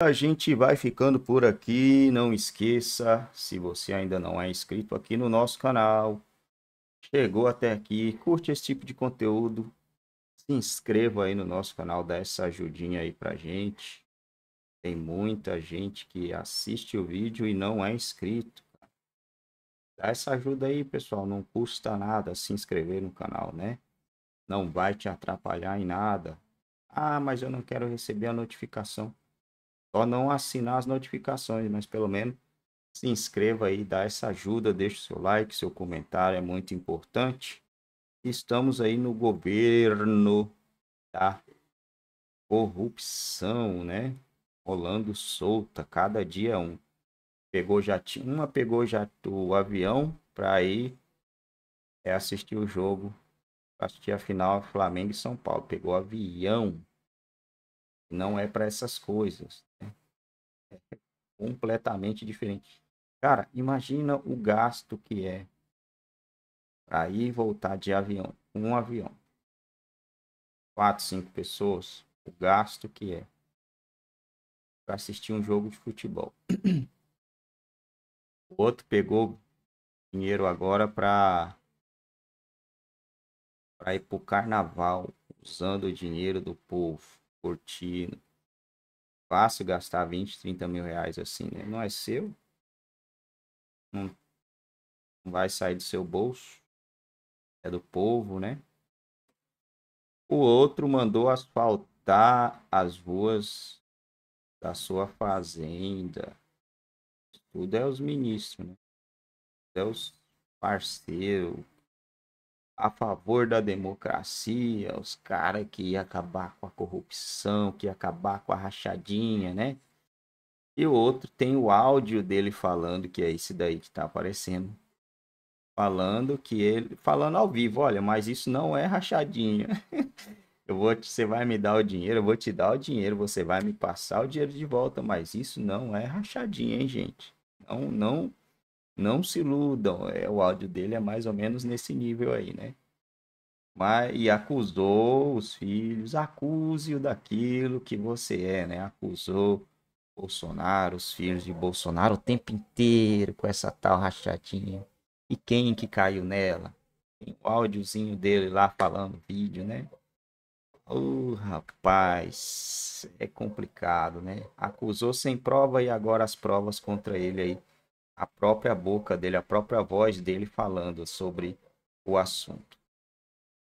A gente vai ficando por aqui. Não esqueça, se você ainda não é inscrito aqui no nosso canal, chegou até aqui, curte esse tipo de conteúdo, se inscreva aí no nosso canal, dá essa ajudinha aí pra gente. Tem muita gente que assiste o vídeo e não é inscrito. Dá essa ajuda aí, pessoal. Não custa nada se inscrever no canal, né? Não vai te atrapalhar em nada. Ah, mas eu não quero receber a notificação. Só não assinar as notificações, mas pelo menos se inscreva aí, dá essa ajuda, deixa o seu like, seu comentário é muito importante. Estamos aí no governo da corrupção, né? Rolando solta, cada dia um. Pegou já uma pegou já o avião para ir é, assistir o jogo, assistir a final Flamengo e São Paulo. Pegou avião não é para essas coisas. Né? É completamente diferente. Cara, imagina o gasto que é para ir e voltar de avião, um avião. Quatro, cinco pessoas, o gasto que é para assistir um jogo de futebol. O outro pegou dinheiro agora para para ir o carnaval, usando o dinheiro do povo curtir. Fácil gastar 20, 30 mil reais assim, né? Não é seu. Não, não vai sair do seu bolso. É do povo, né? O outro mandou asfaltar as ruas da sua fazenda. Tudo é os ministros, né? é os parceiros, a favor da democracia, os caras que ia acabar com a corrupção, que ia acabar com a rachadinha, né? E o outro tem o áudio dele falando, que é esse daí que tá aparecendo. Falando que ele. Falando ao vivo, olha, mas isso não é rachadinha. Eu vou te, você vai me dar o dinheiro, eu vou te dar o dinheiro, você vai me passar o dinheiro de volta, mas isso não é rachadinha, hein, gente? Não, não não se iludam, é, o áudio dele é mais ou menos nesse nível aí, né? Mas, e acusou os filhos, acuse-o daquilo que você é, né? Acusou Bolsonaro, os filhos de Bolsonaro o tempo inteiro com essa tal rachadinha. E quem que caiu nela? Tem o áudiozinho dele lá falando vídeo, né? O oh, rapaz, é complicado, né? Acusou sem prova e agora as provas contra ele aí a própria boca dele, a própria voz dele falando sobre o assunto.